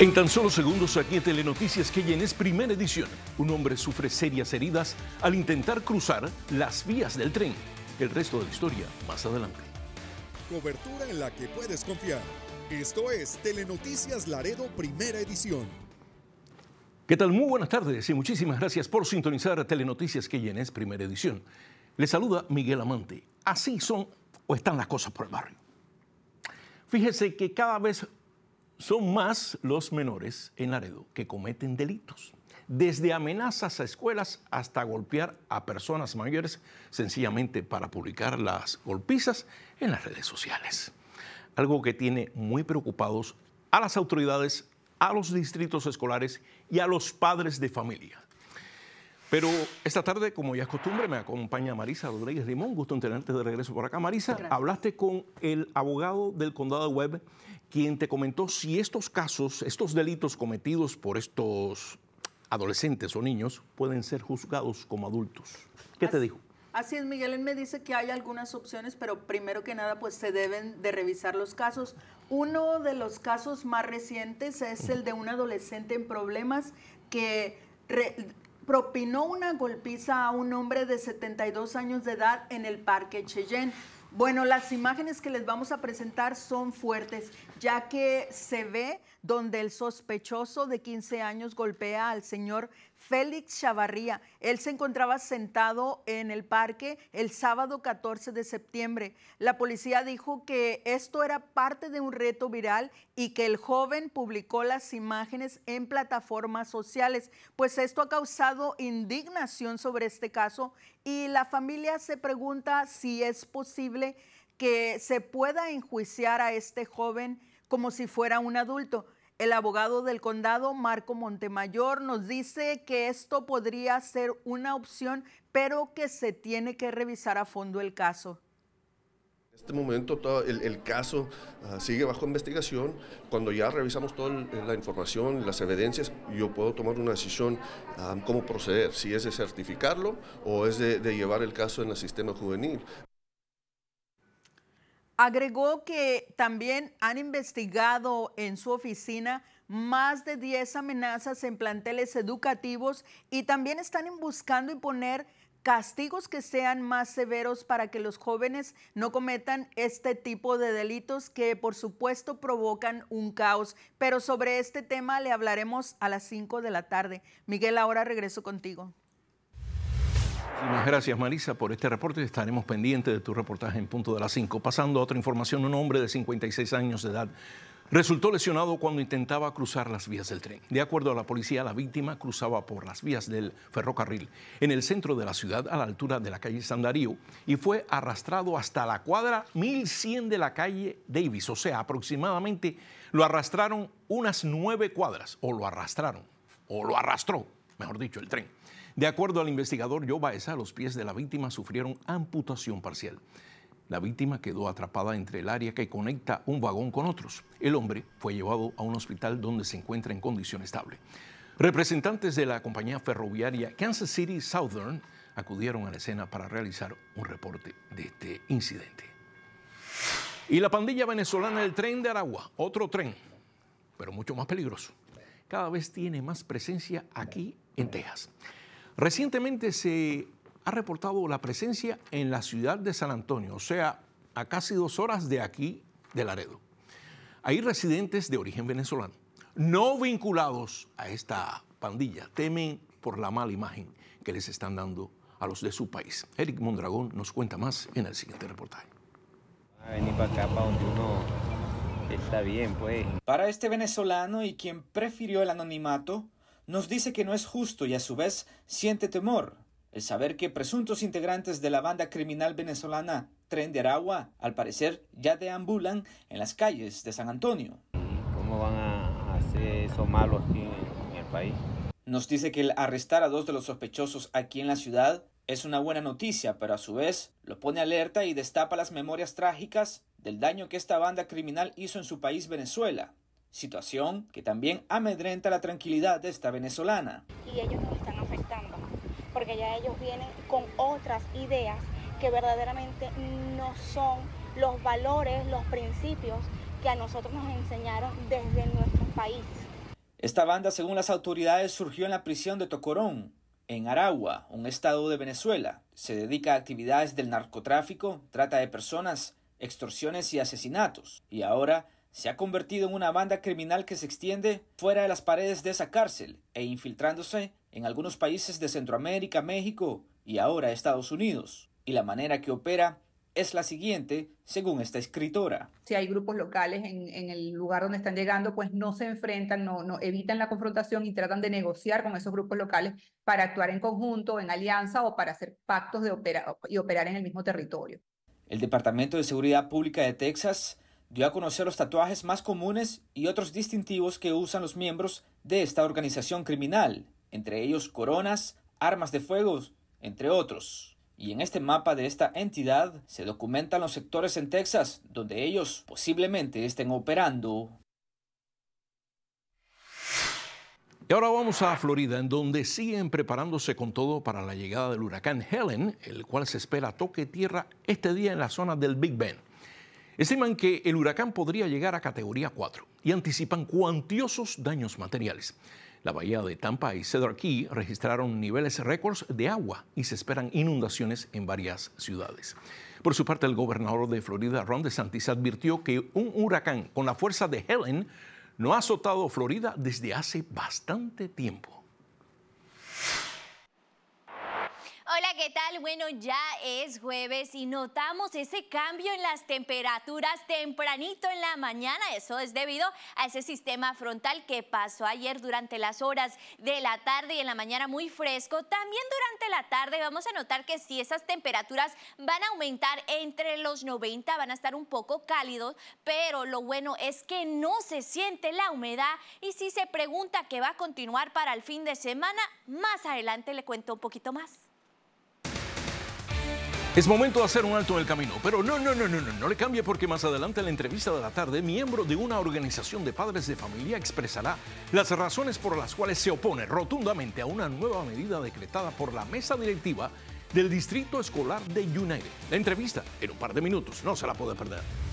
En tan solo segundos aquí en Telenoticias que primera edición, un hombre sufre serias heridas al intentar cruzar las vías del tren. El resto de la historia más adelante. Cobertura en la que puedes confiar. Esto es Telenoticias Laredo primera edición. ¿Qué tal? Muy buenas tardes y muchísimas gracias por sintonizar a Telenoticias que primera edición. Le saluda Miguel Amante. Así son o están las cosas por el barrio. Fíjese que cada vez son más los menores en Laredo que cometen delitos, desde amenazas a escuelas hasta golpear a personas mayores sencillamente para publicar las golpizas en las redes sociales. Algo que tiene muy preocupados a las autoridades, a los distritos escolares y a los padres de familia. Pero esta tarde, como ya es costumbre, me acompaña Marisa Rodríguez Limón. Gusto en de regreso por acá. Marisa, hablaste con el abogado del condado de Webb, quien te comentó si estos casos, estos delitos cometidos por estos adolescentes o niños pueden ser juzgados como adultos. ¿Qué te dijo? Así es, Miguel. Él me dice que hay algunas opciones, pero primero que nada, pues se deben de revisar los casos. Uno de los casos más recientes es el de un adolescente en problemas que propinó una golpiza a un hombre de 72 años de edad en el Parque Cheyenne. Bueno, las imágenes que les vamos a presentar son fuertes, ya que se ve donde el sospechoso de 15 años golpea al señor Félix Chavarría. Él se encontraba sentado en el parque el sábado 14 de septiembre. La policía dijo que esto era parte de un reto viral y que el joven publicó las imágenes en plataformas sociales, pues esto ha causado indignación sobre este caso y la familia se pregunta si es posible que se pueda enjuiciar a este joven como si fuera un adulto. El abogado del condado, Marco Montemayor, nos dice que esto podría ser una opción, pero que se tiene que revisar a fondo el caso. En este momento todo el, caso ah, sigue bajo investigación. Cuando ya revisamos toda la información, las evidencias, yo puedo tomar una decisión ah, cómo proceder, si es de certificarlo o es de llevar el caso en el sistema juvenil. Agregó que también han investigado en su oficina más de 10 amenazas en planteles educativos y también están buscando imponer castigos que sean más severos para que los jóvenes no cometan este tipo de delitos que por supuesto provocan un caos. Pero sobre este tema le hablaremos a las 5 de la tarde. Miguel, ahora regreso contigo. Muchas gracias, Marisa, por este reporte. Estaremos pendientes de tu reportaje en punto de las 5. Pasando a otra información, un hombre de 56 años de edad resultó lesionado cuando intentaba cruzar las vías del tren. De acuerdo a la policía, la víctima cruzaba por las vías del ferrocarril en el centro de la ciudad a la altura de la calle San Darío y fue arrastrado hasta la cuadra 1100 de la calle Davis. O sea, aproximadamente lo arrastraron unas nueve cuadras, o lo arrastraron, o lo arrastró, mejor dicho, el tren. De acuerdo al investigador Joe los pies de la víctima sufrieron amputación parcial. La víctima quedó atrapada entre el área que conecta un vagón con otros. El hombre fue llevado a un hospital donde se encuentra en condición estable. Representantes de la compañía ferroviaria Kansas City Southern acudieron a la escena para realizar un reporte de este incidente. Y la pandilla venezolana del tren de Aragua, otro tren, pero mucho más peligroso, cada vez tiene más presencia aquí en Texas. Recientemente se ha reportado la presencia en la ciudad de San Antonio, o sea, a casi dos horas de aquí, de Laredo. Hay residentes de origen venezolano, no vinculados a esta pandilla, temen por la mala imagen que les están dando a los de su país. Eric Mondragón nos cuenta más en el siguiente reportaje. está bien, pues. Para este venezolano y quien prefirió el anonimato, nos dice que no es justo y a su vez siente temor el saber que presuntos integrantes de la banda criminal venezolana Tren de Aragua, al parecer, ya deambulan en las calles de San Antonio. ¿Cómo van a hacer eso malo aquí en el país? Nos dice que el arrestar a dos de los sospechosos aquí en la ciudad es una buena noticia, pero a su vez lo pone alerta y destapa las memorias trágicas del daño que esta banda criminal hizo en su país Venezuela, situación que también amedrenta la tranquilidad de esta venezolana. Y ellos nos están afectando, porque ya ellos vienen con otras ideas que verdaderamente no son los valores, los principios que a nosotros nos enseñaron desde nuestro país. Esta banda, según las autoridades, surgió en la prisión de Tocorón, en Aragua, un estado de Venezuela. Se dedica a actividades del narcotráfico, trata de personas, extorsiones y asesinatos. Y ahora se ha convertido en una banda criminal que se extiende fuera de las paredes de esa cárcel e infiltrándose en algunos países de Centroamérica, México y ahora Estados Unidos. Y la manera que opera es la siguiente, según esta escritora. Si hay grupos locales en, el lugar donde están llegando, pues no se enfrentan, no, no, evitan la confrontación y tratan de negociar con esos grupos locales para actuar en conjunto, en alianza o para hacer pactos de y operar en el mismo territorio. El Departamento de Seguridad Pública de Texas dio a conocer los tatuajes más comunes y otros distintivos que usan los miembros de esta organización criminal, entre ellos coronas, armas de fuego, entre otros. Y en este mapa de esta entidad se documentan los sectores en Texas donde ellos posiblemente estén operando. Y ahora vamos a Florida, en donde siguen preparándose con todo para la llegada del huracán Helen, el cual se espera toque tierra este día en la zona del Big Bend. Estiman que el huracán podría llegar a categoría 4 y anticipan cuantiosos daños materiales. La bahía de Tampa y Cedar Key registraron niveles récords de agua y se esperan inundaciones en varias ciudades. Por su parte, el gobernador de Florida, Ron DeSantis, advirtió que un huracán con la fuerza de Helen no ha azotado Florida desde hace bastante tiempo. Hola, ¿qué tal? Bueno, ya es jueves y notamos ese cambio en las temperaturas tempranito en la mañana. Eso es debido a ese sistema frontal que pasó ayer durante las horas de la tarde y en la mañana muy fresco. También durante la tarde vamos a notar que si esas temperaturas van a aumentar entre los 90, van a estar un poco cálidos, pero lo bueno es que no se siente la humedad y si se pregunta que va a continuar para el fin de semana, más adelante le cuento un poquito más. Es momento de hacer un alto en el camino, pero no, no, no, no, no, no le cambie porque más adelante en la entrevista de la tarde, miembro de una organización de padres de familia expresará las razones por las cuales se opone rotundamente a una nueva medida decretada por la mesa directiva del Distrito Escolar de United. La entrevista en un par de minutos, no se la puede perder.